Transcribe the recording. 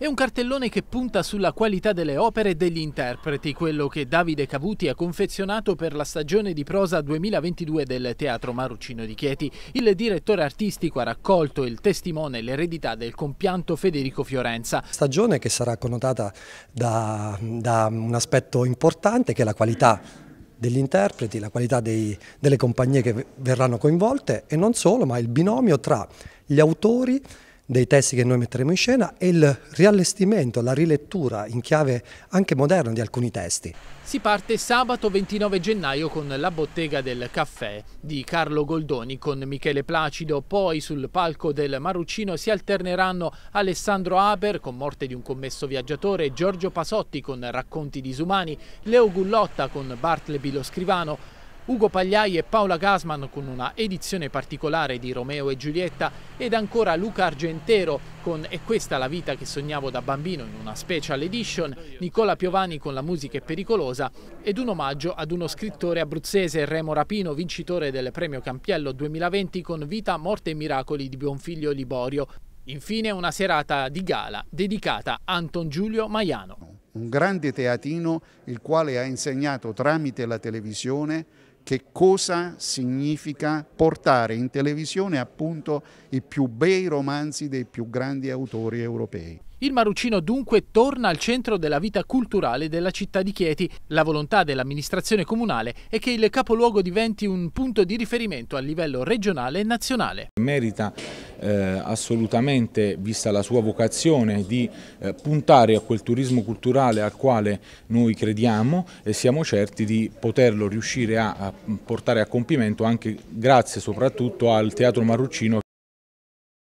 È un cartellone che punta sulla qualità delle opere e degli interpreti, quello che Davide Cavuti ha confezionato per la stagione di prosa 2022 del Teatro Maruccino di Chieti. Il direttore artistico ha raccolto il testimone e l'eredità del compianto Federico Fiorenza. Stagione che sarà connotata da, da un aspetto importante che è la qualità degli interpreti, la qualità dei, delle compagnie che verranno coinvolte e non solo, ma il binomio tra gli autori dei testi che noi metteremo in scena e il riallestimento, la rilettura in chiave anche moderna di alcuni testi. Si parte sabato 29 gennaio con La bottega del caffè di Carlo Goldoni con Michele Placido, poi sul palco del Maruccino si alterneranno Alessandro Aper con Morte di un commesso viaggiatore, Giorgio Pasotti con Racconti disumani, Leo Gullotta con Bartleby lo scrivano, Ugo Pagliai e Paola Gasman con una edizione particolare di Romeo e Giulietta ed ancora Luca Argentero con E questa la vita che sognavo da bambino in una special edition, Nicola Piovani con La musica è pericolosa ed un omaggio ad uno scrittore abruzzese Remo Rapino vincitore del premio Campiello 2020 con Vita, morte e miracoli di Buonfiglio Liborio. Infine una serata di gala dedicata a Anton Giulio Maiano. Un grande teatino il quale ha insegnato tramite la televisione che cosa significa portare in televisione appunto i più bei romanzi dei più grandi autori europei. Il Marucino dunque torna al centro della vita culturale della città di Chieti. La volontà dell'amministrazione comunale è che il capoluogo diventi un punto di riferimento a livello regionale e nazionale. Merita eh, assolutamente, vista la sua vocazione, di eh, puntare a quel turismo culturale al quale noi crediamo e siamo certi di poterlo riuscire a, a portare a compimento anche grazie soprattutto al Teatro Maruccino.